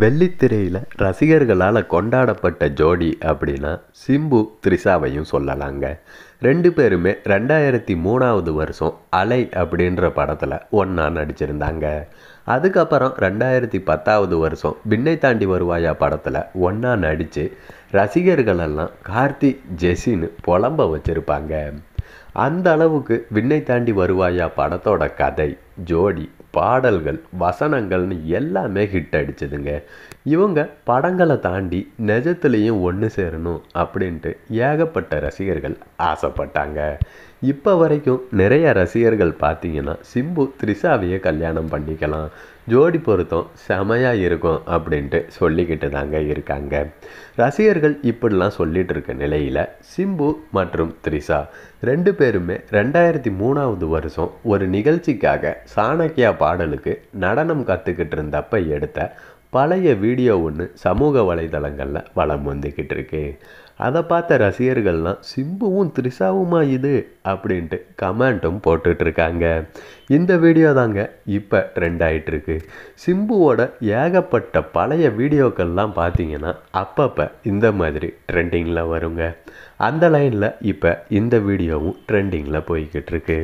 வெள்ளித்திரையில் ரசிகர்களால் கொண்டாடப்பட்ட ஜோடி அப்படின்னா சிம்பு த்ரிஷாவையும் சொல்லலாங்க ரெண்டு பேருமே ரெண்டாயிரத்தி மூணாவது வருஷம் அலை அப்படின்ற படத்தில் ஒன்றா நடிச்சிருந்தாங்க அதுக்கப்புறம் ரெண்டாயிரத்தி பத்தாவது வருஷம் பின்னை தாண்டி வருவாயா படத்தில் ஒன்றா நடித்து ரசிகர்களெல்லாம் கார்த்தி ஜெசின்னு புலம்ப வச்சுருப்பாங்க அந்த அளவுக்கு விண்ணை தாண்டி வருவாயா படத்தோட கதை ஜோடி பாடல்கள் வசனங்கள்னு எல்லாமே ஹிட் அடிச்சதுங்க இவங்க படங்களை தாண்டி நிஜத்துலேயும் ஒன்று சேரணும் அப்படின்ட்டு ஏகப்பட்ட ரசிகர்கள் ஆசைப்பட்டாங்க இப்போ வரைக்கும் நிறைய ரசிகர்கள் பார்த்தீங்கன்னா சிம்பு த்ரிஷாவையே கல்யாணம் பண்ணிக்கலாம் ஜோடி பொருத்தம் செமையாக இருக்கும் அப்படின்ட்டு சொல்லிக்கிட்டு தாங்க இருக்காங்க ரசிகர்கள் இப்படிலாம் சொல்லிகிட்டு இருக்க நிலையில் சிம்பு மற்றும் த்ரிஷா ரெண்டு பேருமே ரெண்டாயிரத்தி மூணாவது வருஷம் ஒரு நிகழ்ச்சிக்காக சாணக்கியா பாடலுக்கு நடனம் கற்றுக்கிட்டு இருந்தப்ப எடுத்த பழைய வீடியோ ஒன்று சமூக வலைதளங்களில் வளம் வந்துக்கிட்டு இருக்கு அதை பார்த்த ரசிகர்கள்லாம் சிம்புவும் த்ரிசாவுமா இது அப்படின்ட்டு கமெண்ட்டும் போட்டுட்ருக்காங்க இந்த வீடியோ தாங்க இப்போ ட்ரெண்ட் ஆகிட்டுருக்கு சிம்புவோட ஏகப்பட்ட பழைய வீடியோக்கள்லாம் பார்த்தீங்கன்னா அப்பப்போ இந்த மாதிரி ட்ரெண்டிங்கில் வருங்க அந்த லைனில் இப்போ இந்த வீடியோவும் ட்ரெண்டிங்கில் போய்கிட்டு இருக்கு